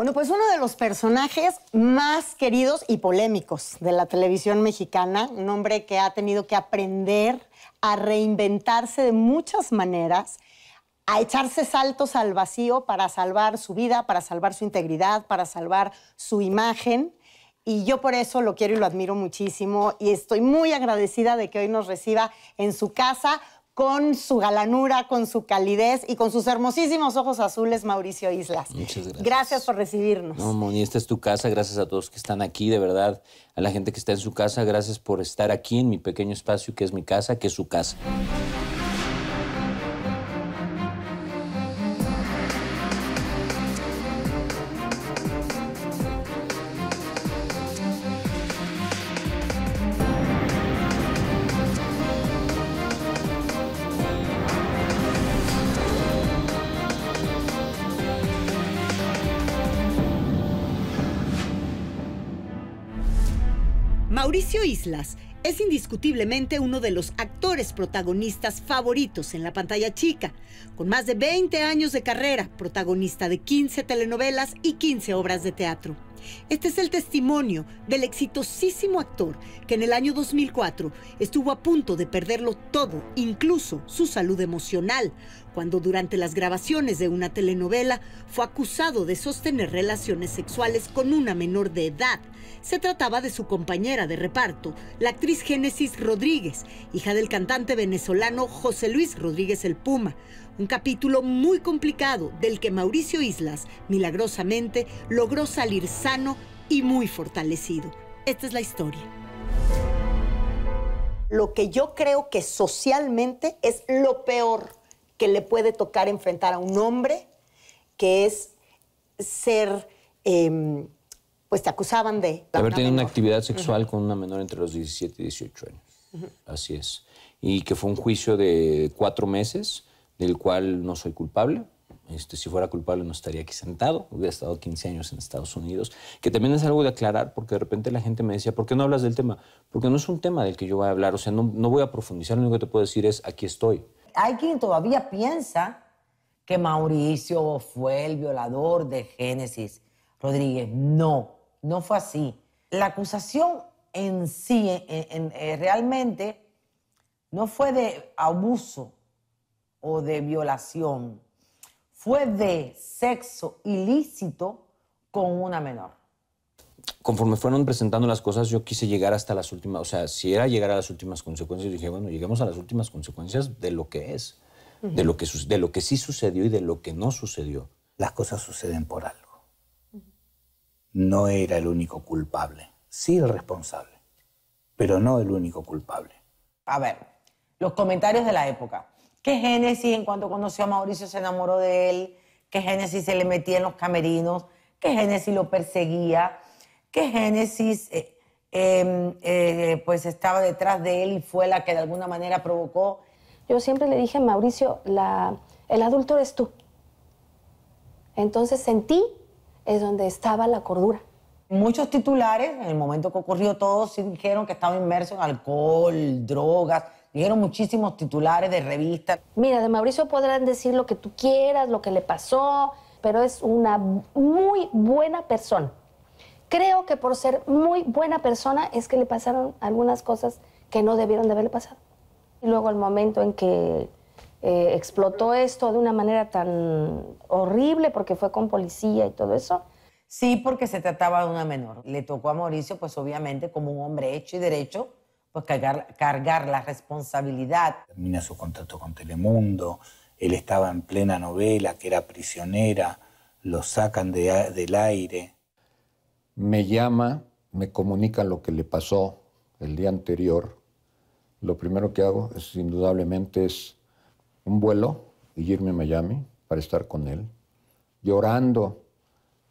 Bueno, pues uno de los personajes más queridos y polémicos de la televisión mexicana, un hombre que ha tenido que aprender a reinventarse de muchas maneras, a echarse saltos al vacío para salvar su vida, para salvar su integridad, para salvar su imagen. Y yo por eso lo quiero y lo admiro muchísimo y estoy muy agradecida de que hoy nos reciba en su casa con su galanura, con su calidez y con sus hermosísimos ojos azules, Mauricio Islas. Muchas gracias. Gracias por recibirnos. No, Moni, esta es tu casa. Gracias a todos que están aquí, de verdad. A la gente que está en su casa, gracias por estar aquí en mi pequeño espacio que es mi casa, que es su casa. es indiscutiblemente uno de los actores protagonistas favoritos en la pantalla chica, con más de 20 años de carrera, protagonista de 15 telenovelas y 15 obras de teatro. Este es el testimonio del exitosísimo actor que en el año 2004 estuvo a punto de perderlo todo, incluso su salud emocional, cuando durante las grabaciones de una telenovela fue acusado de sostener relaciones sexuales con una menor de edad. Se trataba de su compañera de reparto, la actriz Génesis Rodríguez, hija del cantante venezolano José Luis Rodríguez el Puma. Un capítulo muy complicado del que Mauricio Islas milagrosamente logró salir sano y muy fortalecido. Esta es la historia. Lo que yo creo que socialmente es lo peor que le puede tocar enfrentar a un hombre, que es ser, em, pues te acusaban de... Haber tenido una actividad sexual con una menor entre los 17 y 18 años. Así es. Y que fue un juicio de cuatro meses del cual no soy culpable. Este, si fuera culpable no estaría aquí sentado, hubiera estado 15 años en Estados Unidos, que también es algo de aclarar, porque de repente la gente me decía, ¿por qué no hablas del tema? Porque no es un tema del que yo voy a hablar, o sea, no, voy a profundizar, lo único que te puedo decir es, aquí estoy. Hay quien todavía piensa que Mauricio fue el violador de Génesis Rodríguez. No, no fue así. La acusación en sí eh, realmente no fue de abuso o de violación fue de sexo ilícito con una menor. Conforme fueron presentando las cosas, yo quise llegar hasta las últimas, o sea, si era llegar a las últimas consecuencias, dije, bueno, lleguemos a las últimas consecuencias de lo que es, de, lo que, de lo que sí sucedió y de lo que no sucedió. Las cosas suceden por algo. No era el único culpable, sí el responsable, pero no el único culpable. A ver, los comentarios de la época que Génesis, en cuanto conoció a Mauricio, se enamoró de él, que Génesis se le metía en los camerinos, que Génesis lo perseguía, que Génesis eh, em, eh, pues estaba detrás de él y fue la que de alguna manera provocó. Yo siempre le dije a Mauricio, la, el adulto eres tú. Entonces en ti es donde estaba la cordura. Muchos titulares, en el momento que ocurrió todo, dijeron que estaba inmerso en alcohol, drogas, Dieron muchísimos titulares de revistas. Mira, de Mauricio podrán decir lo que tú quieras, lo que le pasó, pero es una muy buena persona. Creo que por ser muy buena persona es que le pasaron algunas cosas que no debieron de haberle pasado. Y luego el momento en que eh, explotó esto de una manera tan horrible, porque fue con policía y todo eso, Sí, porque se trataba de una menor. Le tocó a Mauricio, pues obviamente, como un hombre hecho y derecho, pues cargar, la responsabilidad. Termina su contrato con Telemundo, él estaba en plena novela, que era prisionera, lo sacan de, del aire. Me llama, me comunica lo que le pasó el día anterior. Lo primero que hago es, indudablemente es un vuelo y irme a Miami para estar con él, llorando,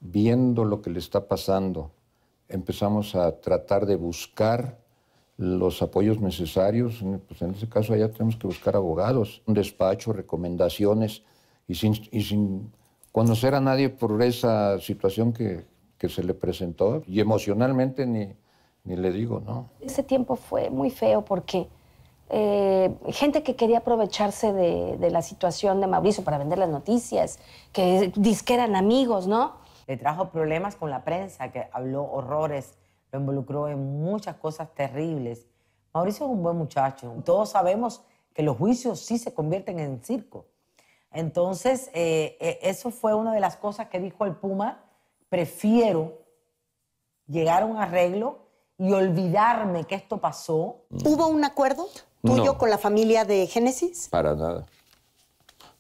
viendo lo que le está pasando. Empezamos a tratar de buscar los apoyos necesarios. Pues en ese caso allá tenemos que buscar abogados, un despacho, recomendaciones y sin, y sin conocer a nadie por esa situación que, que se le presentó y emocionalmente ni, ni, le digo, ¿no? Ese tiempo fue muy feo porque eh, gente que quería aprovecharse de, de, la situación de Mauricio para vender las noticias, que eh, disque eran amigos, ¿no? Le trajo problemas con la prensa, que habló horrores lo involucró en muchas cosas terribles. Mauricio es un buen muchacho. Todos sabemos que los juicios sí se convierten en circo. Entonces, eh, eh, eso fue una de las cosas que dijo el Puma, prefiero llegar a un arreglo y olvidarme que esto pasó. ¿Hubo un acuerdo tuyo con la familia de Génesis? Para nada.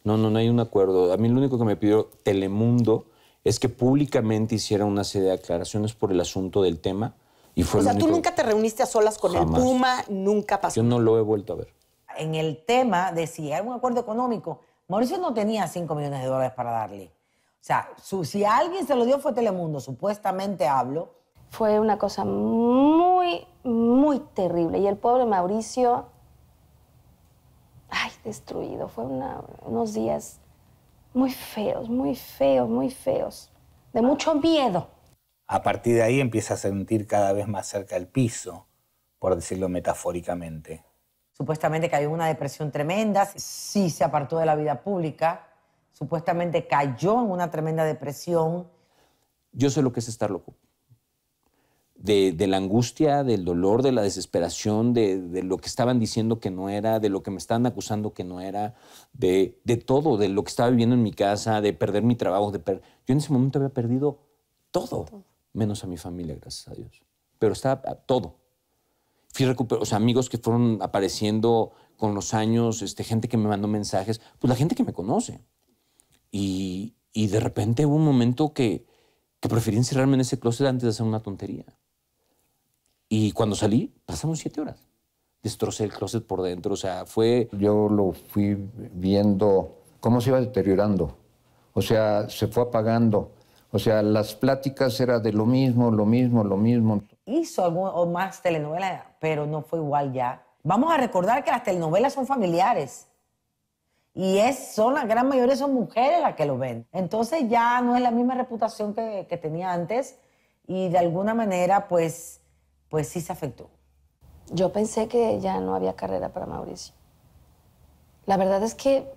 No, no, no hay un acuerdo. A mí lo único que me pidió Telemundo es que públicamente hiciera una serie de aclaraciones por el asunto del tema. Y fue o sea, tú nunca te reuniste a solas con el Puma, nunca pasó. Yo no lo he vuelto a ver. En el tema de si hay un acuerdo económico, Mauricio no tenía 5 millones de dólares para darle. O sea, si alguien se lo dio fue Telemundo, supuestamente hablo. Fue una cosa muy, muy terrible. Y el pobre Mauricio, ay, destruido. Fue unos días muy feos, muy feos, muy feos, de mucho miedo. A partir de ahí empieza a sentir cada vez más cerca el piso, por decirlo metafóricamente. Supuestamente cayó en una depresión tremenda, sí se apartó de la vida pública, supuestamente cayó en una tremenda depresión. Yo sé lo que es estar loco de, la angustia, del dolor, de la desesperación, de, lo que estaban diciendo que no era, de lo que me estaban acusando que no era, de, todo, de lo que estaba viviendo en mi casa, de perder mi trabajo. De per... Yo en ese momento había perdido todo, menos a mi familia, gracias a Dios. Pero estaba ah, todo. Fui recuperando, o sea, amigos que fueron apareciendo con los años, este, gente que me mandó mensajes, pues la gente que me conoce. Y, de repente hubo un momento que, que preferí encerrarme en ese closet antes de hacer una tontería. Y cuando salí, pasamos siete horas. Destrocé el closet por dentro, o sea, fue... Yo lo fui viendo cómo se iba deteriorando, o sea, se fue apagando. O sea, las pláticas era de lo mismo, lo mismo, lo mismo. Hizo algo o más telenovelas, pero no fue igual ya. Vamos a recordar que las telenovelas son familiares. Y es, son la gran mayoría son mujeres las que lo ven. Entonces ya no es la misma reputación que, que tenía antes. Y de alguna manera, pues, pues sí se afectó. Yo pensé que ya no había carrera para Mauricio. La verdad es que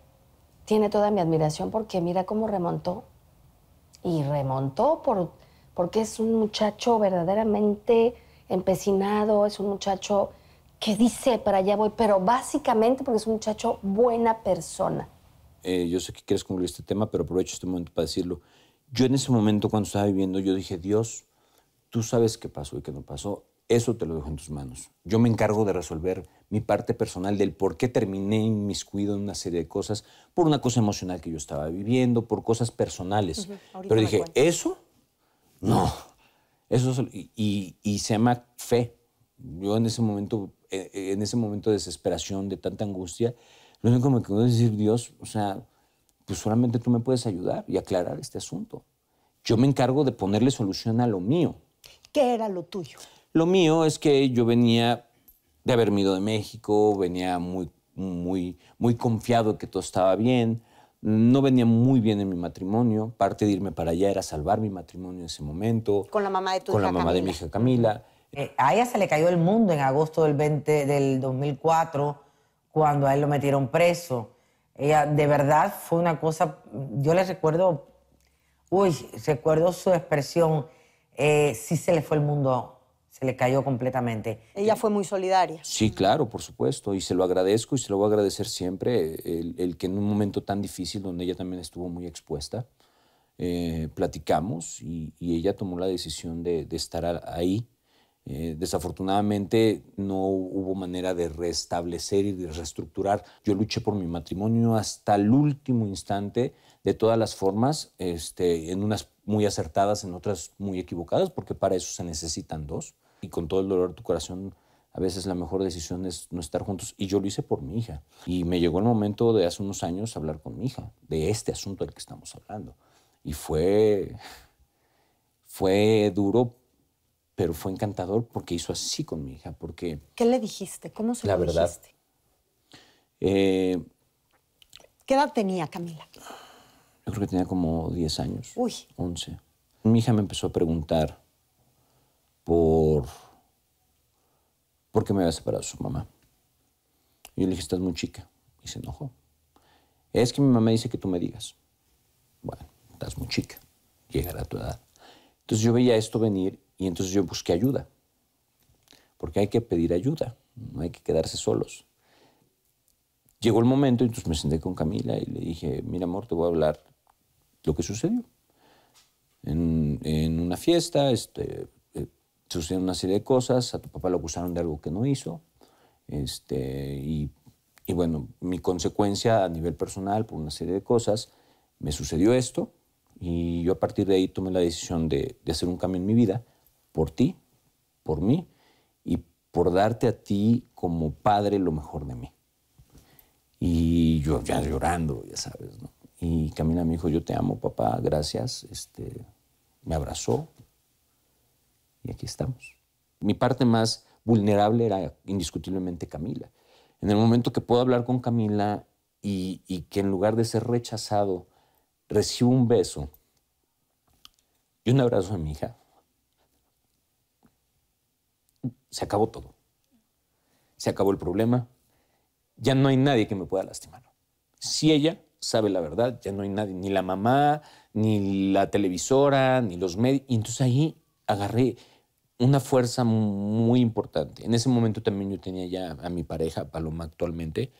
tiene toda mi admiración porque mira cómo remontó. Y remontó por, porque es un muchacho verdaderamente empecinado, es un muchacho que dice para allá voy, pero básicamente porque es un muchacho buena persona. Eh, yo sé que quieres concluir este tema, pero aprovecho este momento para decirlo. Yo en ese momento cuando estaba viviendo, yo dije, Dios, tú sabes qué pasó y qué no pasó. Eso te lo dejo en tus manos. Yo me encargo de resolver mi parte personal del por qué terminé inmiscuido en una serie de cosas, por una cosa emocional que yo estaba viviendo, por cosas personales. Pero dije, ¿eso? No. Eso y, se llama fe. Yo en ese momento, e, e, en ese momento de desesperación, de tanta angustia, lo único que me quedó decir, Dios, o sea, pues solamente tú me puedes ayudar y aclarar este asunto. Yo me encargo de ponerle solución a lo mío. ¿Qué era lo tuyo? Lo mío es que yo venía de haber ido de México, venía muy, muy, muy confiado que todo estaba bien, no venía muy bien en mi matrimonio, parte de irme para allá era salvar mi matrimonio en ese momento. Con la mamá de tu Con la mamá de mi hija Camila. Eh, a ella se le cayó el mundo en agosto del, 20, del 2004, cuando a él lo metieron preso. Ella, de verdad, fue una cosa, yo le recuerdo, uy, recuerdo su expresión, eh, sí se le fue el mundo le cayó completamente. Ella fue muy solidaria. Sí, claro, por supuesto, y se lo agradezco y se lo voy a agradecer siempre, el, que en un momento tan difícil donde ella también estuvo muy expuesta, eh, platicamos y, ella tomó la decisión de, estar ahí. Eh, desafortunadamente no hubo manera de restablecer y de reestructurar. Yo luché por mi matrimonio hasta el último instante, de todas las formas, este, en unas muy acertadas, en otras muy equivocadas, porque para eso se necesitan dos y con todo el dolor de tu corazón, a veces la mejor decisión es no estar juntos. Y yo lo hice por mi hija. Y me llegó el momento de hace unos años hablar con mi hija de este asunto del que estamos hablando. Y fue, fue duro, pero fue encantador porque hizo así con mi hija. Porque ¿Qué le dijiste? ¿Cómo se la lo verdad, La Eh, ¿Qué edad tenía Camila? Yo creo que tenía como 10 años. Uy. 11. Mi hija me empezó a preguntar por porque me había separado su mamá. Y yo le dije, estás muy chica. Y se enojó. Es que mi mamá dice que tú me digas. Bueno, estás muy chica. Llegará a tu edad. Entonces yo veía esto venir y entonces yo busqué ayuda. Porque hay que pedir ayuda. No hay que quedarse solos. Llegó el momento y entonces me senté con Camila y le dije, mira amor, te voy a hablar lo que sucedió. En, en una fiesta, este, sucedieron una serie de cosas, a tu papá lo acusaron de algo que no hizo, este, y, y bueno, mi consecuencia a nivel personal por una serie de cosas, me sucedió esto, y yo a partir de ahí tomé la decisión de, de, hacer un cambio en mi vida por ti, por mí y por darte a ti como padre lo mejor de mí. Y yo ya llorando, ya sabes, ¿no? Y Camila me dijo, yo te amo, papá, gracias. Este, me abrazó, y aquí estamos. Mi parte más vulnerable era indiscutiblemente Camila. En el momento que puedo hablar con Camila y, que en lugar de ser rechazado, recibo un beso y un abrazo de mi hija, se acabó todo. Se acabó el problema. Ya no hay nadie que me pueda lastimar. Si ella sabe la verdad, ya no hay nadie, ni la mamá, ni la televisora, ni los medios. Y entonces ahí agarré una fuerza muy importante. En ese momento también yo tenía ya a mi pareja, Paloma, actualmente,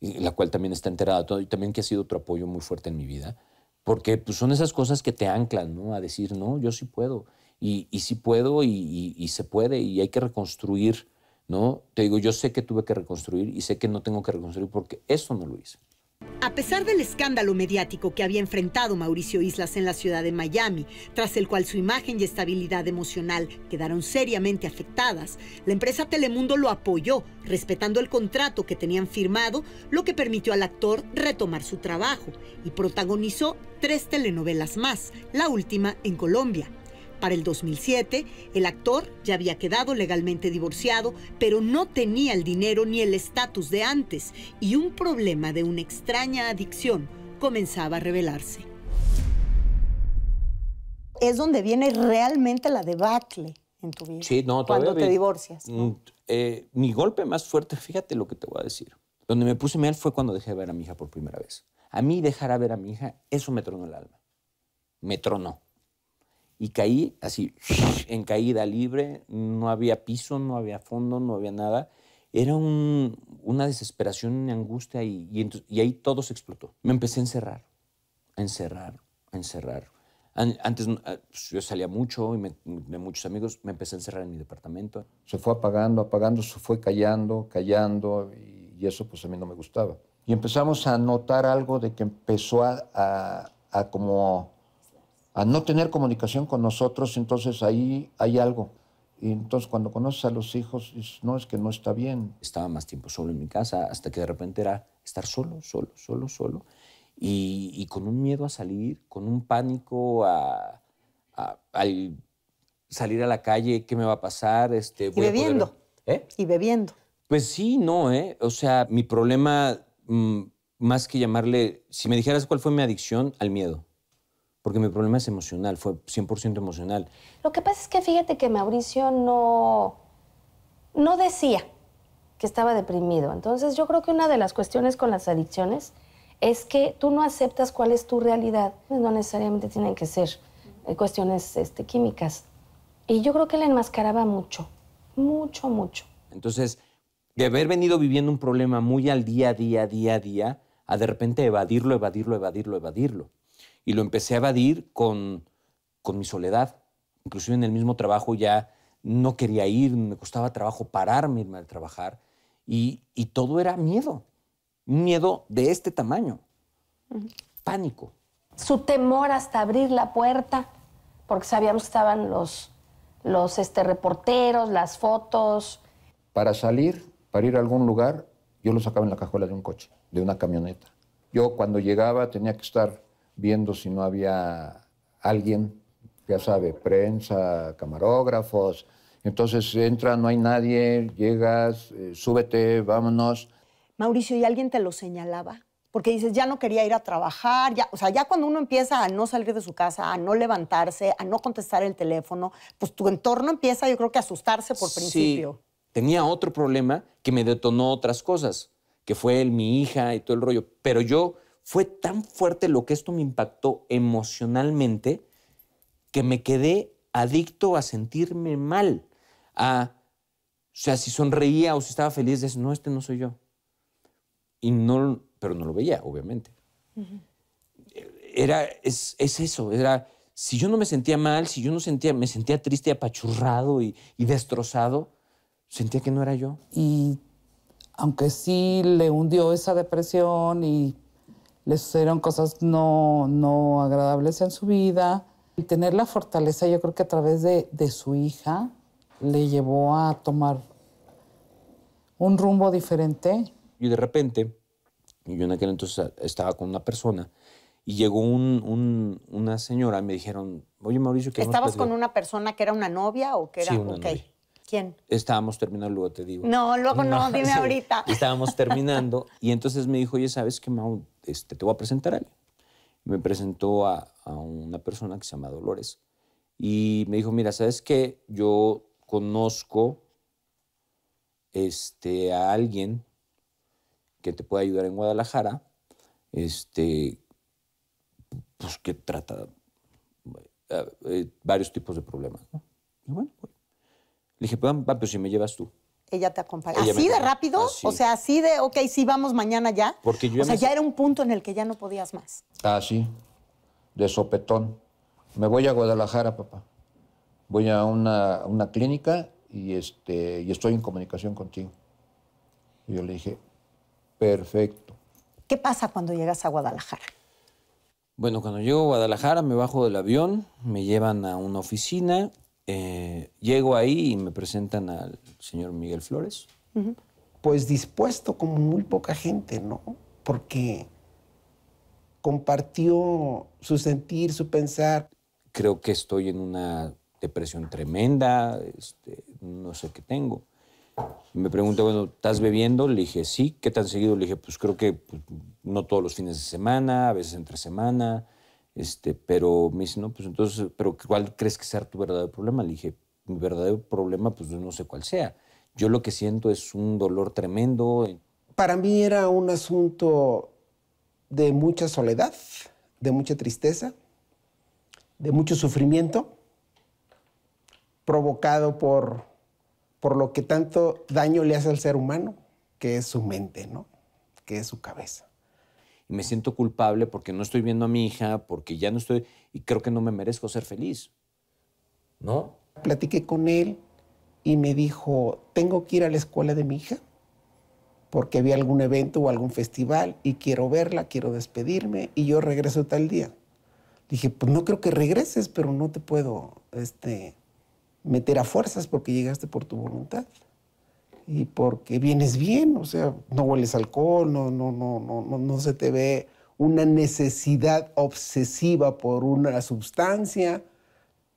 la cual también está enterada de todo y también que ha sido otro apoyo muy fuerte en mi vida, porque pues, son esas cosas que te anclan, A decir, no, yo sí puedo, y, y sí puedo, y, y, se puede, y hay que reconstruir, ¿no? Te digo, yo sé que tuve que reconstruir y sé que no tengo que reconstruir porque eso no lo hice. A pesar del escándalo mediático que había enfrentado Mauricio Islas en la ciudad de Miami, tras el cual su imagen y estabilidad emocional quedaron seriamente afectadas, la empresa Telemundo lo apoyó, respetando el contrato que tenían firmado, lo que permitió al actor retomar su trabajo y protagonizó tres telenovelas más, la última en Colombia. Para el 2007, el actor ya había quedado legalmente divorciado, pero no tenía el dinero ni el estatus de antes, y un problema de una extraña adicción comenzaba a revelarse. Es donde viene realmente la debacle en tu vida. Sí, no, Cuando te divorcias. Mm, eh, mi golpe más fuerte, fíjate lo que te voy a decir. Donde me puse mal fue cuando dejé de ver a mi hija por primera vez. A mí dejar a ver a mi hija, eso me tronó el alma. Me tronó y caí así, en caída libre, no había piso, no había fondo, no había nada. Era una desesperación, una angustia y, y, ahí todo se explotó. Me empecé a encerrar, a encerrar, a encerrar. Antes ah, pues, yo salía mucho y me, de muchos amigos, me empecé a encerrar en mi departamento. Se fue apagando, apagando, se fue callando, callando y, eso pues a mí no me gustaba. Y empezamos a notar algo de que empezó a como no tener comunicación con nosotros, entonces ahí hay algo. Y entonces cuando conoces a los hijos, no, es que no está bien. Estaba más tiempo solo en mi casa, hasta que de repente era estar solo, solo, solo, solo. Y, con un miedo a salir, con un pánico a, al salir a la calle, ¿qué me va a pasar? Este, y bebiendo. ¿Eh? Y bebiendo. Pues sí, no, ¿eh? O sea, mi problema, mm, más que llamarle, si me dijeras cuál fue mi adicción, al miedo porque mi problema es emocional, fue 100% emocional. Lo que pasa es que fíjate que Mauricio no, no decía que estaba deprimido. Entonces yo creo que una de las cuestiones con las adicciones es que tú no aceptas cuál es tu realidad. No necesariamente tienen que ser eh, cuestiones este, químicas. Y yo creo que le enmascaraba mucho, mucho, mucho. Entonces, de haber venido viviendo un problema muy al día, día, día, día, a de repente evadirlo, evadirlo, evadirlo, evadirlo y lo empecé a evadir con, con mi soledad. Inclusive en el mismo trabajo ya no quería ir, me costaba trabajo pararme, irme a trabajar y, todo era miedo, miedo de este tamaño, pánico. Su temor hasta abrir la puerta, porque sabíamos que estaban los, los este, reporteros, las fotos. Para salir, para ir a algún lugar, yo lo sacaba en la cajuela de un coche, de una camioneta. Yo cuando llegaba tenía que estar viendo si no había alguien, ya sabe, prensa, camarógrafos. Entonces entra, no hay nadie, llegas, eh, súbete, vámonos. Mauricio, ¿y alguien te lo señalaba? Porque dices, ya no quería ir a trabajar, ya, o sea, ya cuando uno empieza a no salir de su casa, a no levantarse, a no contestar el teléfono, pues tu entorno empieza, yo creo que a asustarse por principio. tenía otro problema que me detonó otras cosas, que fue el, mi hija y todo el rollo, pero yo fue tan fuerte lo que esto me impactó emocionalmente que me quedé adicto a sentirme mal, a, o sea, si sonreía o si estaba feliz, decía, no, este no soy yo. Y no, pero no lo veía, obviamente. Era, es, es, eso, era, si yo no me sentía mal, si yo no sentía, me sentía triste, apachurrado y, y destrozado, sentía que no era yo. Y aunque sí le hundió esa depresión y le sucedieron cosas no, agradables en su vida. Y tener la fortaleza, yo creo que a través de, su hija, le llevó a tomar un rumbo diferente. Y de repente, yo en aquel entonces estaba con una persona y llegó una señora y me dijeron, oye Mauricio, que... ¿Estabas con una persona que era una novia o que era... Sí, una ¿Quién? Estábamos terminando, luego te digo. No, luego no, dime ahorita. Estábamos terminando y entonces me dijo, oye, ¿sabes qué, Mau? Este, te voy a presentar a alguien. Me presentó a, una persona que se llama Dolores y me dijo, mira, ¿sabes qué? Yo conozco este, a alguien que te puede ayudar en Guadalajara, este, pues que trata eh, varios tipos de problemas. ¿no? Y bueno, bueno, le dije, papá, pero pues si me llevas tú. Ella te acompaña. ¿Así de rápido? O sea, así de, ok, sí, vamos mañana ya. o sea, ya era un punto en el que ya no podías más. Ah, sí, de sopetón. Me voy a Guadalajara, papá. Voy a una, clínica y, este, y estoy en comunicación contigo. Y yo le dije, perfecto. ¿Qué pasa cuando llegas a Guadalajara? Bueno, cuando llego a Guadalajara me bajo del avión, me llevan a una oficina eh, llego ahí y me presentan al señor Miguel Flores. Pues dispuesto como muy poca gente, ¿no? Porque compartió su sentir, su pensar. Creo que estoy en una depresión tremenda, este, no sé qué tengo. me pregunta, bueno, ¿estás bebiendo? Le dije, sí. ¿Qué tan seguido? Le dije, pues creo que pues, no todos los fines de semana, a veces entre semana. Este, pero me dice, no, pues entonces, ¿pero cuál crees que sea tu verdadero problema? Le dije, mi verdadero problema, pues no sé cuál sea. Yo lo que siento es un dolor tremendo. Eh". Para mí era un asunto de mucha soledad, de mucha tristeza, de mucho sufrimiento, provocado por, por lo que tanto daño le hace al ser humano, que es su mente, ¿no? Que es su cabeza me siento culpable porque no estoy viendo a mi hija, porque ya no estoy, y creo que no me merezco ser feliz. ¿No? Platiqué con él y me dijo, tengo que ir a la escuela de mi hija porque había algún evento o algún festival y quiero verla, quiero despedirme y yo regreso tal día. Dije, pues no creo que regreses, pero no te puedo este, meter a fuerzas porque llegaste por tu voluntad y porque vienes bien, o sea, no hueles alcohol, no, no, no, no, no, se te ve una necesidad obsesiva por una sustancia.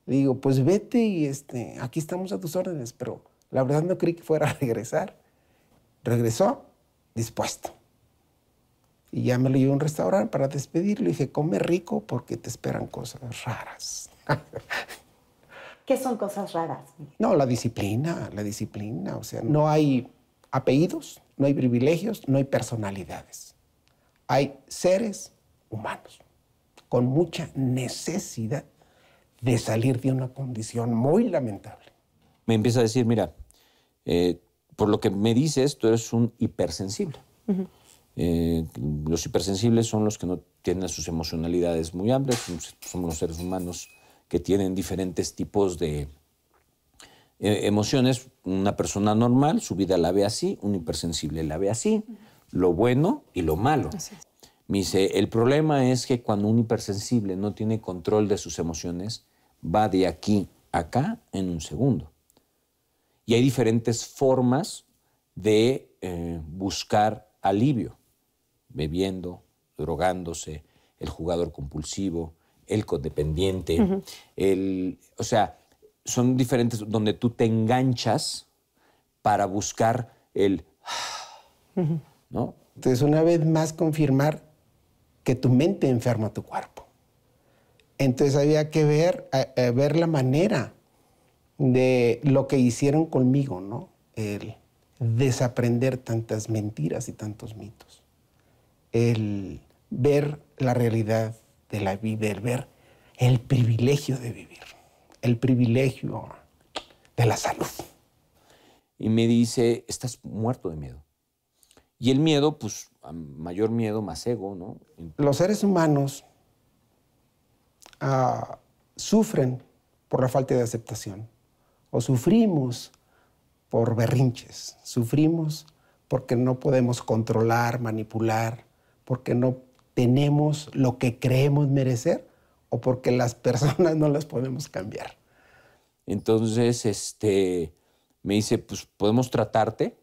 Le digo, pues vete y este, aquí estamos a tus órdenes, pero la verdad no creí que fuera a regresar. Regresó dispuesto. Y ya me lo a un restaurante para despedirlo. Y dije, come rico porque te esperan cosas raras. ¿Qué son cosas raras? No, la disciplina, la disciplina. O sea, no hay apellidos, no hay privilegios, no hay personalidades. Hay seres humanos con mucha necesidad de salir de una condición muy lamentable. Me empieza a decir, mira, eh, por lo que me dices, tú eres un hipersensible. Eh, los hipersensibles son los que no tienen sus emocionalidades muy amplias, somos los seres humanos que tienen diferentes tipos de eh, emociones. Una persona normal, su vida la ve así, un hipersensible la ve así, lo bueno y lo malo. Me dice, el problema es que cuando un hipersensible no tiene control de sus emociones, va de aquí a acá en un segundo. Y hay diferentes formas de eh, buscar alivio, bebiendo, drogándose, el jugador compulsivo, el codependiente, el, o sea, son diferentes donde tú te enganchas para buscar el... ¿no? Entonces, una vez más confirmar que tu mente enferma tu cuerpo. Entonces había que ver, ver la manera de lo que hicieron conmigo, ¿no? El desaprender tantas mentiras y tantos mitos. El ver la realidad de la vida, el ver el privilegio de vivir, el privilegio de la salud. Y me dice, estás muerto de miedo. Y el miedo, pues, mayor miedo, más ego, ¿no? Los seres humanos ah, sufren por la falta de aceptación, o sufrimos por berrinches, sufrimos porque no podemos controlar, manipular, porque no tenemos lo que creemos merecer o porque las personas no las podemos cambiar. Entonces, este, me dice, pues podemos tratarte,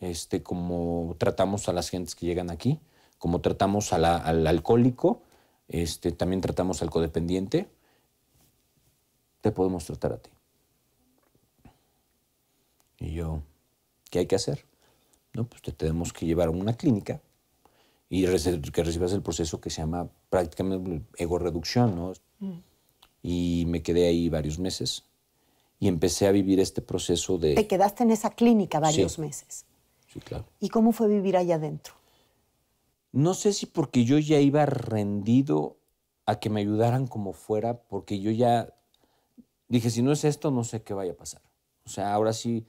este, como tratamos a las gentes que llegan aquí, como tratamos al alcohólico, este, también tratamos al codependiente, te podemos tratar a ti. Y yo, ¿qué hay que hacer? No, pues te tenemos que llevar a una clínica y que recibas el proceso que se llama prácticamente ego-reducción, ¿no? Mm. Y me quedé ahí varios meses y empecé a vivir este proceso de... Te quedaste en esa clínica varios meses. Sí, claro. ¿Y cómo fue vivir allá adentro? No sé si porque yo ya iba rendido a que me ayudaran como fuera, porque yo ya dije, si no es esto, no sé qué vaya a pasar. O sea, ahora sí,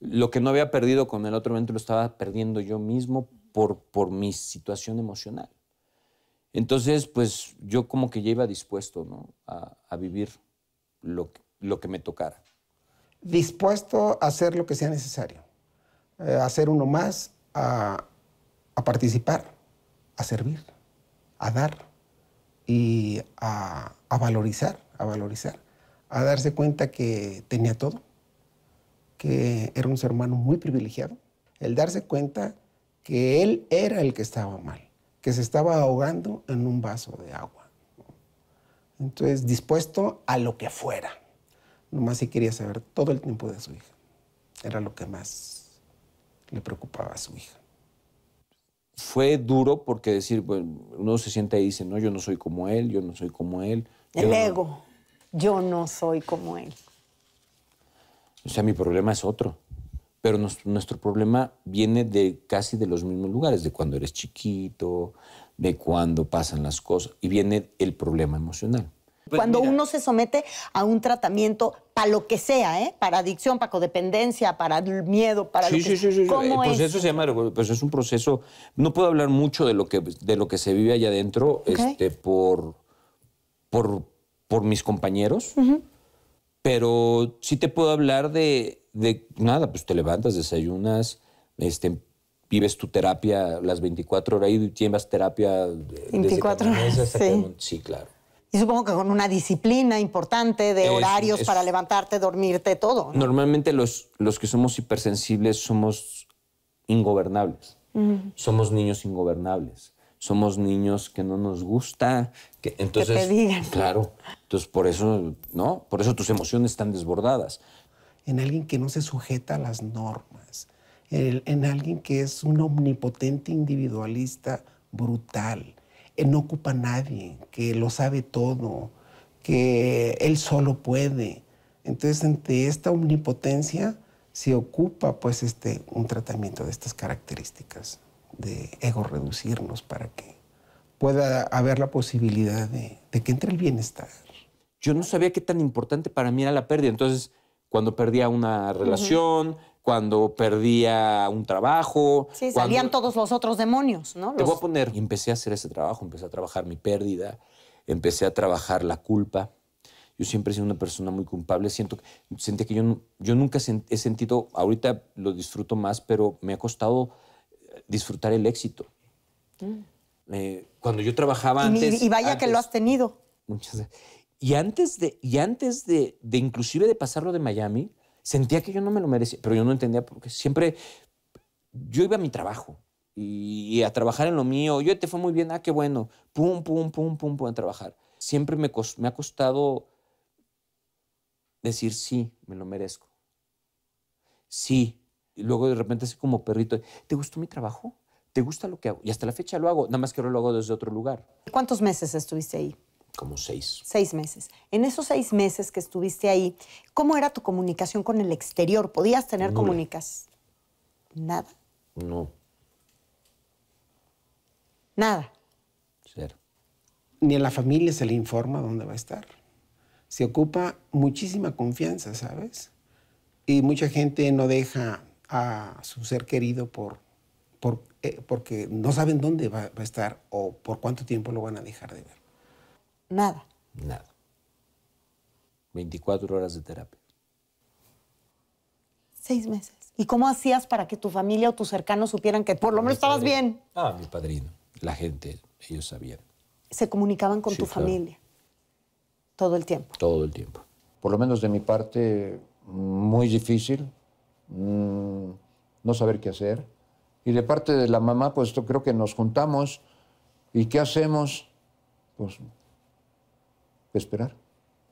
lo que no había perdido con el otro momento lo estaba perdiendo yo mismo por, por mi situación emocional. Entonces, pues yo como que ya iba dispuesto ¿no? a, a vivir lo, lo que me tocara. Dispuesto a hacer lo que sea necesario, eh, a ser uno más, a, a participar, a servir, a dar y a, a, valorizar, a valorizar, a darse cuenta que tenía todo, que era un ser humano muy privilegiado. El darse cuenta que él era el que estaba mal, que se estaba ahogando en un vaso de agua. Entonces, dispuesto a lo que fuera. Nomás si quería saber todo el tiempo de su hija. Era lo que más le preocupaba a su hija. Fue duro porque decir, bueno, uno se siente y dice, no, yo no soy como él, yo no soy como él. El ego. Yo no soy como él. O sea, mi problema es otro pero nuestro problema viene de casi de los mismos lugares, de cuando eres chiquito, de cuando pasan las cosas, y viene el problema emocional. Pues cuando uno se somete a un tratamiento para lo que sea, ¿eh? para adicción, para codependencia, para miedo, para sí, lo sí, sí, sí. el proceso se llama, pues es un proceso. No puedo hablar mucho de lo que de lo que se vive allá adentro, este, por, por por mis compañeros, pero sí te puedo hablar de de nada, pues te levantas, desayunas, este, vives tu terapia las 24 horas y llevas terapia 24 horas. sí. sí, claro. Y supongo que con una disciplina importante de horarios para levantarte, dormirte, todo. Normalmente los, los que somos hipersensibles somos ingobernables. Somos niños ingobernables. Somos niños que no nos gusta. Que, entonces, que te digan. Claro. Entonces, por eso, ¿no? Por eso tus emociones están desbordadas en alguien que no se sujeta a las normas, en, alguien que es un omnipotente individualista brutal, él eh, no ocupa a nadie, que lo sabe todo, que él solo puede. Entonces, ante esta omnipotencia se ocupa pues este, un tratamiento de estas características, de ego reducirnos para que pueda haber la posibilidad de, de que entre el bienestar. Yo no sabía qué tan importante para mí era la pérdida, entonces cuando perdía una relación, cuando perdía un trabajo. Sí, salían todos los otros demonios, ¿no? Te voy a poner, y empecé a hacer ese trabajo, empecé a trabajar mi pérdida, empecé a trabajar la culpa. Yo siempre he sido una persona muy culpable. Siento, sentí que yo, yo nunca he sentido, ahorita lo disfruto más, pero me ha costado eh, disfrutar el éxito. Mm. Eh, cuando yo trabajaba antes. Y, vaya que lo has tenido. Muchas gracias. Y antes de, y antes de, inclusive de pasarlo de Miami, sentía que yo no me lo merecía, pero yo no entendía porque siempre yo iba a mi trabajo y, a trabajar en lo mío. Yo te fue muy bien, ah, qué bueno. Pum, pum, pum, pum, pum, a trabajar. Siempre me, me ha costado decir sí, me lo merezco. Sí. Y luego de repente así como perrito, ¿te gustó mi trabajo? ¿Te gusta lo que hago? Y hasta la fecha lo hago, nada más que ahora lo hago desde otro lugar. ¿Cuántos meses estuviste ahí? Como seis. Seis meses. En esos seis meses que estuviste ahí, ¿cómo era tu comunicación con el exterior? ¿Podías tener comunicas? ¿Nada? No. Nada. Cero. Ni a la familia se le informa dónde va a estar. Se ocupa muchísima confianza, ¿sabes? Y mucha gente no deja a su ser querido por, por eh, porque no saben dónde va a estar o por cuánto tiempo lo van a dejar de ver. Nada. Nada. 24 horas de terapia. Seis meses. ¿Y cómo hacías para que tu familia o tus cercanos supieran que por lo menos estabas bien? Ah, mi padrino, la gente, ellos sabían. ¿Se comunicaban con tu familia? Todo el tiempo. Todo el tiempo. Por lo menos de mi parte, muy difícil, mm, no saber qué hacer. Y de parte de la mamá, pues yo creo que nos juntamos. ¿Y qué hacemos? Pues esperar.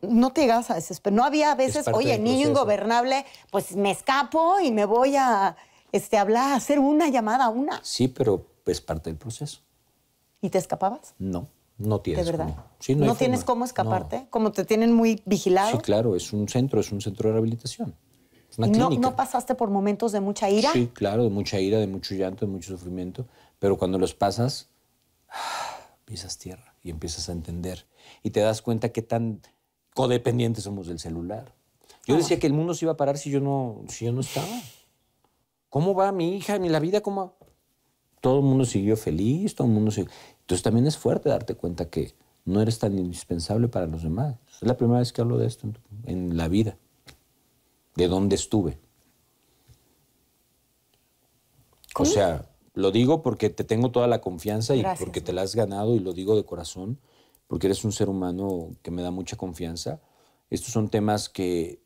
No te llegas a desesperar. No había a veces, oye, niño ingobernable, pues me escapo y me voy a este, hablar, a hacer una llamada una. Sí, pero es parte del proceso. ¿Y te escapabas? No, no tienes. ¿De verdad? no, tienes cómo escaparte? ¿Como te tienen muy vigilado? Sí, claro, es un centro, es un centro de rehabilitación. no, ¿No pasaste por momentos de mucha ira? Sí, claro, de mucha ira, de mucho llanto, de mucho sufrimiento, pero cuando los pasas, pisas tierra y empiezas a entender y te das cuenta qué tan codependientes somos del celular. Yo ah. decía que el mundo se iba a parar si yo no, si yo no estaba. ¿Cómo va mi hija, ni la vida? ¿Cómo? Todo el mundo siguió feliz, todo el mundo siguió... Entonces también es fuerte darte cuenta que no eres tan indispensable para los demás. Es la primera vez que hablo de esto en la vida, de dónde estuve. O sea, lo digo porque te tengo toda la confianza y porque te la has ganado y lo digo de corazón porque eres un ser humano que me da mucha confianza. Estos son temas que,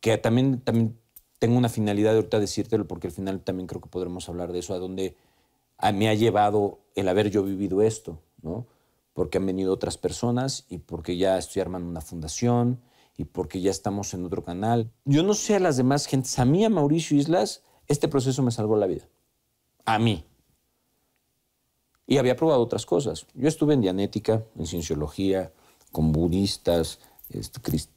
que también, también tengo una finalidad de ahorita decírtelo, porque al final también creo que podremos hablar de eso, a dónde me ha llevado el haber yo vivido esto, ¿no? Porque han venido otras personas y porque ya estoy armando una fundación y porque ya estamos en otro canal. Yo no sé a las demás gentes, a mí, a Mauricio Islas, este proceso me salvó la vida. A mí. Y había probado otras cosas. Yo estuve en Dianética, en Cienciología, con budistas, este,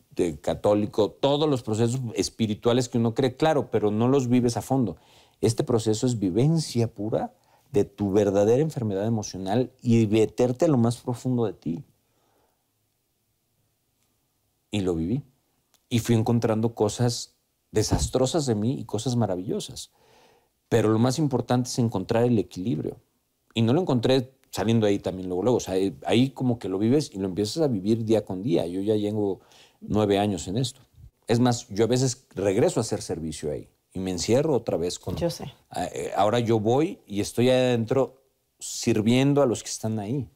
católico, todos los procesos espirituales que uno cree, claro, pero no los vives a fondo. Este proceso es vivencia pura de tu verdadera enfermedad emocional y meterte a lo más profundo de ti. Y lo viví. Y fui encontrando cosas desastrosas de mí y cosas maravillosas. Pero lo más importante es encontrar el equilibrio y no lo encontré saliendo ahí también luego, luego. O sea, eh, ahí como que lo vives y lo empiezas a vivir día con día. Yo ya llevo nueve años en esto. Es más, yo a veces regreso a hacer servicio ahí y me encierro otra vez con... Yo sé. Eh, ahora yo voy y estoy adentro sirviendo a los que están ahí.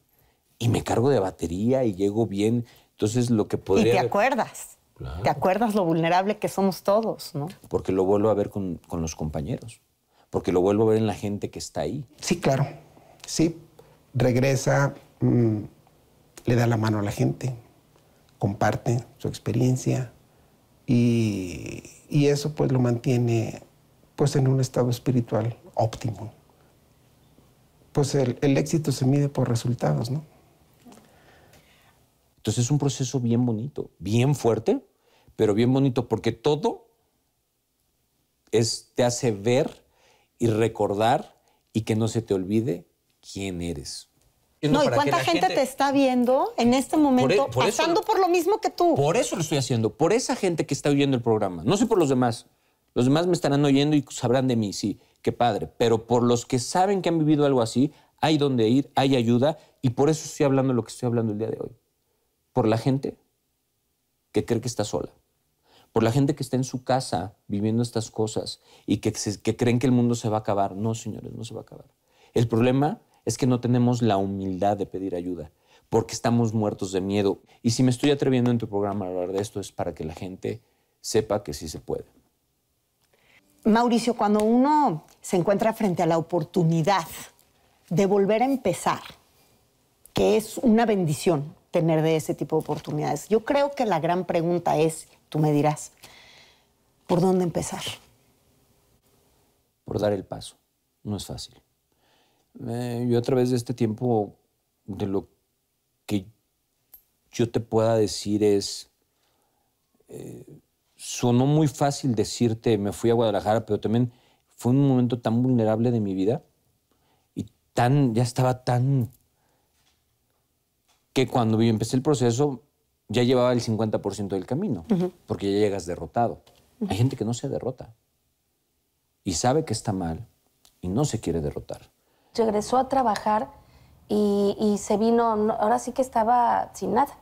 Y me cargo de batería y llego bien. Entonces lo que podría... Y te acuerdas. Te acuerdas lo vulnerable que somos todos, ¿no? Porque lo vuelvo a ver con, con los compañeros. Porque lo vuelvo a ver en la gente que está ahí. Sí, claro. Sí, regresa, mm, le da la mano a la gente, comparte su experiencia y, eso pues lo mantiene pues en un estado espiritual óptimo. Pues el, el, éxito se mide por resultados, ¿no? Entonces es un proceso bien bonito, bien fuerte, pero bien bonito porque todo es, te hace ver y recordar y que no se te olvide quién eres. No, y cuánta gente, te está viendo en este e- momento por pasando por lo mismo que tú. Por eso lo estoy haciendo, por esa gente que está oyendo el programa. No sé por los demás. Los demás me estarán oyendo y sabrán de mí, sí, qué padre. Pero por los que saben que han vivido algo así, hay donde ir, hay ayuda y por eso estoy hablando lo que estoy hablando el día de hoy. Por la gente que cree que está sola. Por la gente que está en su casa viviendo estas cosas y que, que creen que el mundo se va a acabar. No, señores, no se va a acabar. El problema es que no tenemos la humildad de pedir ayuda, porque estamos muertos de miedo. Y si me estoy atreviendo en tu programa a hablar de esto es para que la gente sepa que sí se puede. Mauricio, cuando uno se encuentra frente a la oportunidad de volver a empezar, que es una bendición tener de ese tipo de oportunidades, yo creo que la gran pregunta es, tú me dirás, ¿por dónde empezar? Por dar el paso. No es fácil. Eh, yo a través de este tiempo, de lo que yo te pueda decir es, eh, sonó muy fácil decirte, me fui a Guadalajara, pero también fue un momento tan vulnerable de mi vida y tan, ya estaba tan, que cuando empecé el proceso ya llevaba el 50% del camino, porque ya llegas derrotado. Hay gente que no se derrota y sabe que está mal y no se quiere derrotar regresó a trabajar y, se vino, ahora sí que estaba sin nada.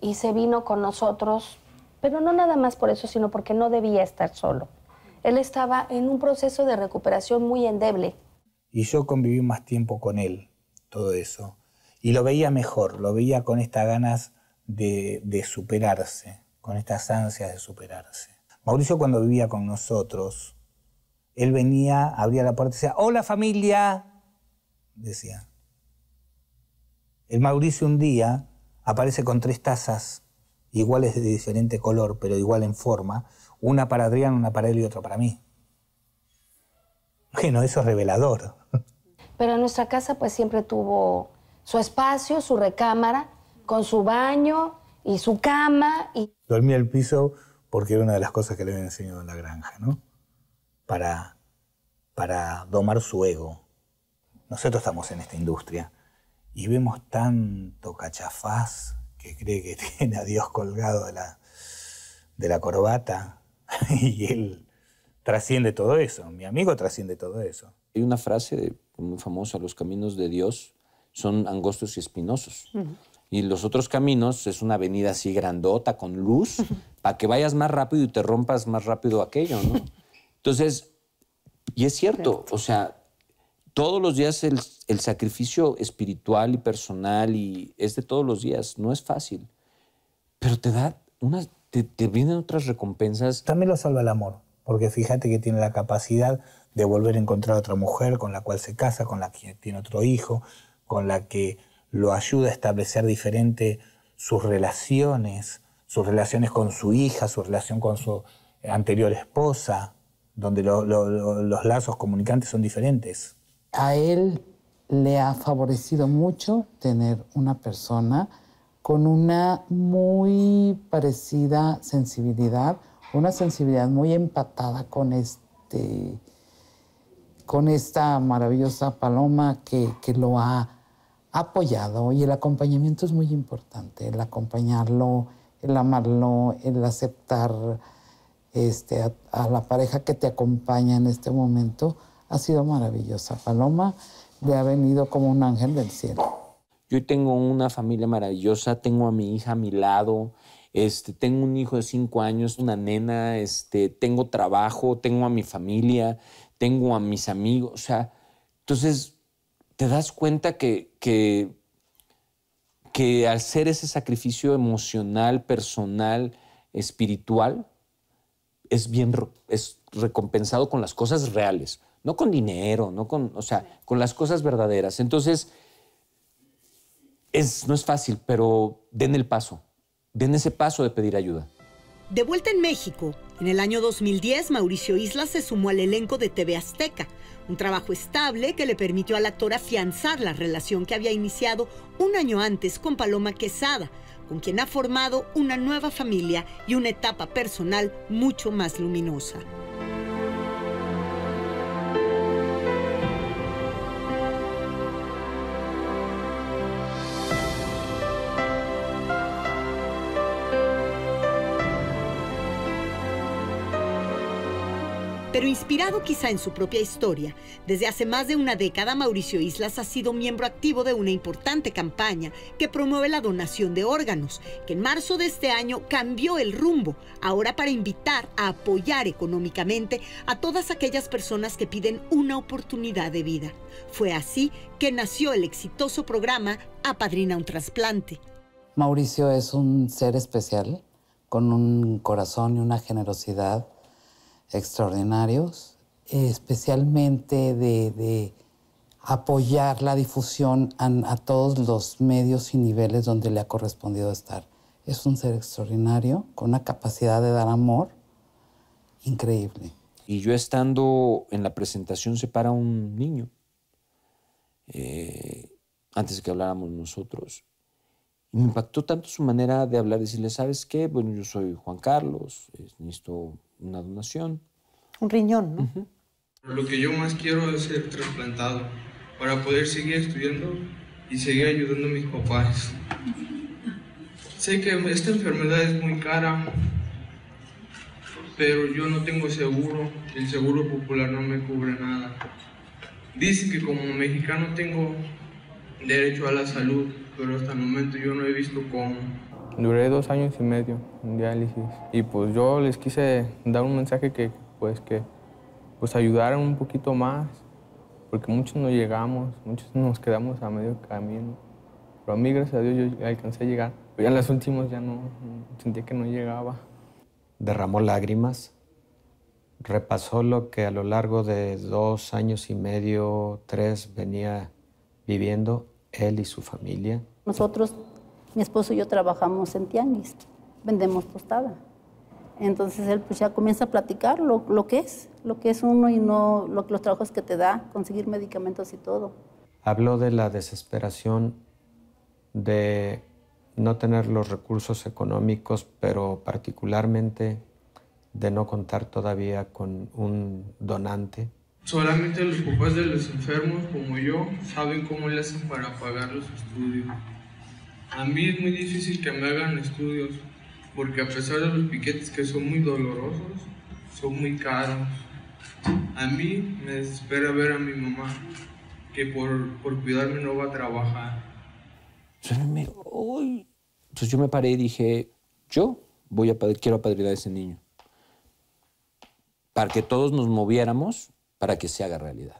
Y se vino con nosotros, pero no nada más por eso, sino porque no debía estar solo. Él estaba en un proceso de recuperación muy endeble. Y yo conviví más tiempo con él, todo eso. Y lo veía mejor, lo veía con estas ganas de, de superarse, con estas ansias de superarse. Mauricio cuando vivía con nosotros, él venía, abría la puerta y decía, hola familia, decía. El Mauricio un día aparece con tres tazas, iguales de diferente color, pero igual en forma, una para Adrián, una para él y otra para mí. Bueno, eso es revelador. Pero nuestra casa pues siempre tuvo su espacio, su recámara, con su baño y su cama. Y... Dormía el piso porque era una de las cosas que le habían enseñado en la granja, ¿no? Para, para domar su ego. Nosotros estamos en esta industria y vemos tanto cachafaz que cree que tiene a Dios colgado de la, corbata y él trasciende todo eso. Mi amigo trasciende todo eso. Hay una frase muy famosa, los caminos de Dios son angostos y espinosos. Y los otros caminos es una avenida así grandota, con luz, para que vayas más rápido y te rompas más rápido aquello, Entonces, y es cierto, o sea, todos los días el, sacrificio espiritual y personal y es de todos los días, no es fácil, pero te da unas, te, vienen otras recompensas. También lo salva el amor, porque fíjate que tiene la capacidad de volver a encontrar a otra mujer con la cual se casa, con la que tiene otro hijo, con la que lo ayuda a establecer diferente sus relaciones, sus relaciones con su hija, su relación con su anterior esposa, donde los lazos comunicantes son diferentes a él le ha favorecido mucho tener una persona con una muy parecida sensibilidad, una sensibilidad muy empatada con este con esta maravillosa paloma que, lo ha apoyado y el acompañamiento es muy importante, el acompañarlo, el amarlo, el aceptar este, a la pareja que te acompaña en este momento ha sido maravillosa. Paloma le ha venido como un ángel del cielo. Yo tengo una familia maravillosa, tengo a mi hija a mi lado, este, tengo un hijo de cinco años, una nena, este, tengo trabajo, tengo a mi familia, tengo a mis amigos, o sea, entonces te das cuenta que, que, al hacer ese sacrificio emocional, personal, espiritual, es bien es recompensado con las cosas reales no con dinero, no con, o sea, con las cosas verdaderas. Entonces, es, no es fácil, pero den el paso, den ese paso de pedir ayuda. De vuelta en México, en el año 2010, Mauricio Isla se sumó al elenco de TV Azteca, un trabajo estable que le permitió al actor afianzar la relación que había iniciado un año antes con Paloma Quesada, con quien ha formado una nueva familia y una etapa personal mucho más luminosa. Pero inspirado quizá en su propia historia, desde hace más de una década Mauricio Islas ha sido miembro activo de una importante campaña que promueve la donación de órganos, que en marzo de este año cambió el rumbo, ahora para invitar a apoyar económicamente a todas aquellas personas que piden una oportunidad de vida. Fue así que nació el exitoso programa Apadrina un trasplante. Mauricio es un ser especial, con un corazón y una generosidad extraordinarios, especialmente de, apoyar la difusión a, todos los medios y niveles donde le ha correspondido estar. Es un ser extraordinario, con una capacidad de dar amor increíble. Y yo estando en la presentación se para un niño, eh, antes de que habláramos nosotros. me impactó tanto su manera de hablar, decirle, ¿sabes qué? Bueno, yo soy Juan Carlos, necesito una donación. Un riñón, ¿no? Lo que yo más quiero es ser trasplantado para poder seguir estudiando y seguir ayudando a mis papás. Sé que esta enfermedad es muy cara, pero yo no tengo seguro, el seguro popular no me cubre nada. dice que como mexicano tengo derecho a la salud, pero hasta el momento yo no he visto cómo. Duré dos años y medio en diálisis y pues yo les quise dar un mensaje que pues que pues ayudaran un poquito más porque muchos no llegamos, muchos nos quedamos a medio camino. Pero a mí, gracias a Dios, yo alcancé a llegar. ya en las últimas ya no, sentía que no llegaba. Derramó lágrimas, repasó lo que a lo largo de dos años y medio, tres, venía viviendo él y su familia. Nosotros mi esposo y yo trabajamos en tianguis, vendemos tostada. Entonces él pues ya comienza a platicar lo, lo que es, lo que es uno y no lo, los trabajos que te da, conseguir medicamentos y todo. Habló de la desesperación de no tener los recursos económicos, pero particularmente de no contar todavía con un donante. Solamente los papás de los enfermos como yo saben cómo le hacen para pagar los estudios. A mí es muy difícil que me hagan estudios, porque a pesar de los piquetes que son muy dolorosos, son muy caros. A mí me desespera ver a mi mamá, que por, por cuidarme no va a trabajar. Entonces, pues Entonces yo me paré y dije, yo voy a, quiero apadrinar a ese niño. Para que todos nos moviéramos para que se haga realidad.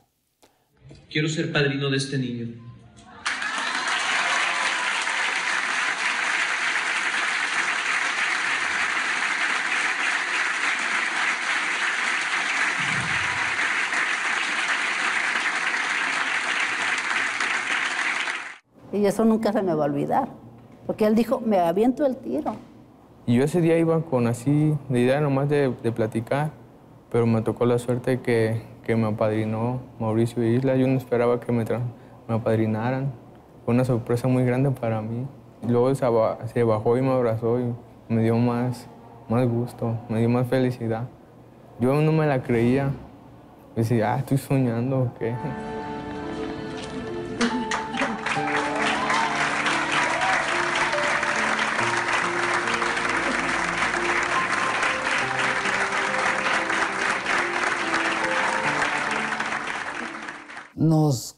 Quiero ser padrino de este niño. Y eso nunca se me va a olvidar. Porque él dijo, me aviento el tiro. Y yo ese día iba con así, de idea nomás de, platicar, pero me tocó la suerte que, que, me apadrinó Mauricio Isla. Yo no esperaba que me, me apadrinaran. Fue una sorpresa muy grande para mí. Luego se, bajó y me abrazó y me dio más, más gusto, me dio más felicidad. Yo no me la creía. Decía, ah, estoy soñando o qué.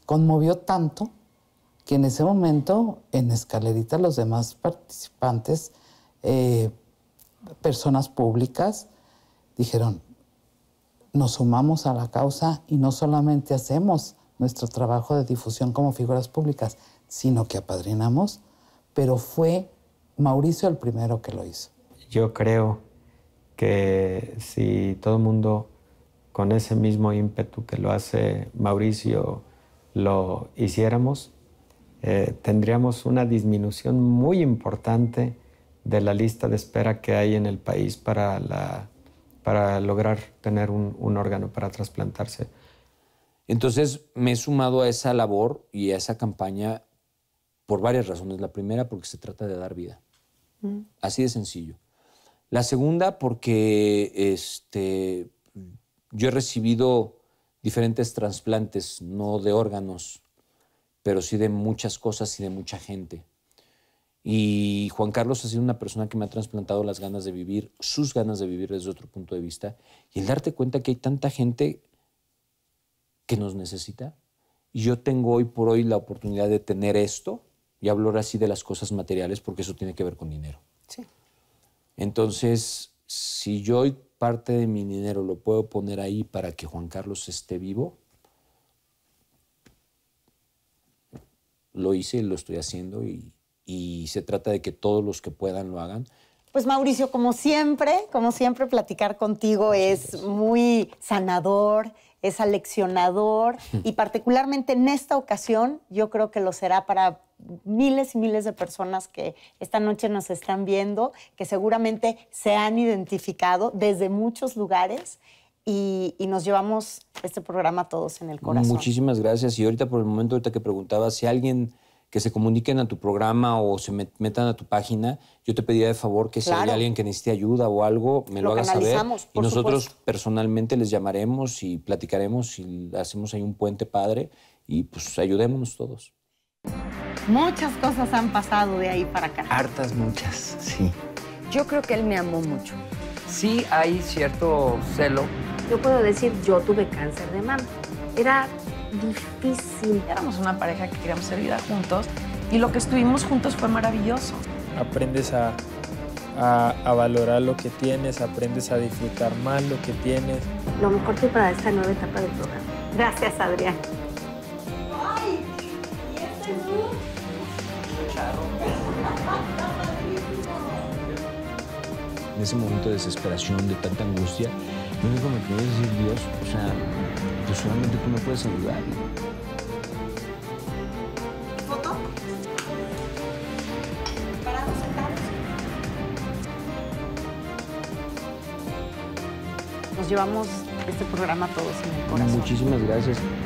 conmovió tanto que en ese momento en escalerita los demás participantes, eh, personas públicas, dijeron, nos sumamos a la causa y no solamente hacemos nuestro trabajo de difusión como figuras públicas, sino que apadrinamos, pero fue Mauricio el primero que lo hizo. Yo creo que si todo el mundo con ese mismo ímpetu que lo hace Mauricio, lo hiciéramos, eh, tendríamos una disminución muy importante de la lista de espera que hay en el país para, para lograr tener un, órgano para trasplantarse. Entonces me he sumado a esa labor y a esa campaña por varias razones. La primera porque se trata de dar vida. Mm. Así de sencillo. La segunda porque este, yo he recibido diferentes trasplantes, no de órganos, pero sí de muchas cosas y de mucha gente. Y Juan Carlos ha sido una persona que me ha trasplantado las ganas de vivir, sus ganas de vivir desde otro punto de vista, y el darte cuenta que hay tanta gente que nos necesita. Y yo tengo hoy por hoy la oportunidad de tener esto, y hablar así de las cosas materiales, porque eso tiene que ver con dinero. Sí. Entonces, si yo parte de mi dinero lo puedo poner ahí para que Juan Carlos esté vivo? Lo hice, y lo estoy haciendo y, se trata de que todos los que puedan lo hagan. Pues Mauricio, como siempre, como siempre, platicar contigo es muy sanador es aleccionador y particularmente en esta ocasión yo creo que lo será para miles y miles de personas que esta noche nos están viendo, que seguramente se han identificado desde muchos lugares y, nos llevamos este programa todos en el corazón. Muchísimas gracias. Y ahorita por el momento, ahorita que preguntaba, si alguien que se comuniquen a tu programa o se metan a tu página, yo te pediría de favor que si hay alguien que necesite ayuda o algo, me lo, haga saber. Y nosotros personalmente les llamaremos y platicaremos y hacemos ahí un puente padre y pues ayudémonos todos. Muchas cosas han pasado de ahí para acá. Hartas muchas, sí. Yo creo que él me amó mucho. Sí hay cierto celo. Yo puedo decir, yo tuve cáncer de mama. Era difícil. Éramos una pareja que queríamos ser vida juntos y lo que estuvimos juntos fue maravilloso. Aprendes a, valorar lo que tienes, aprendes a disfrutar más lo que tienes. Lo mejor que para esta nueva etapa del programa. Gracias, Adrián. En ese momento de desesperación, de tanta angustia, lo único que me pude decir, Dios, o pues solamente tú me puedes ayudar. ¿Foto? Parados, sentados. Nos llevamos este programa todos en el corazón. Muchísimas gracias.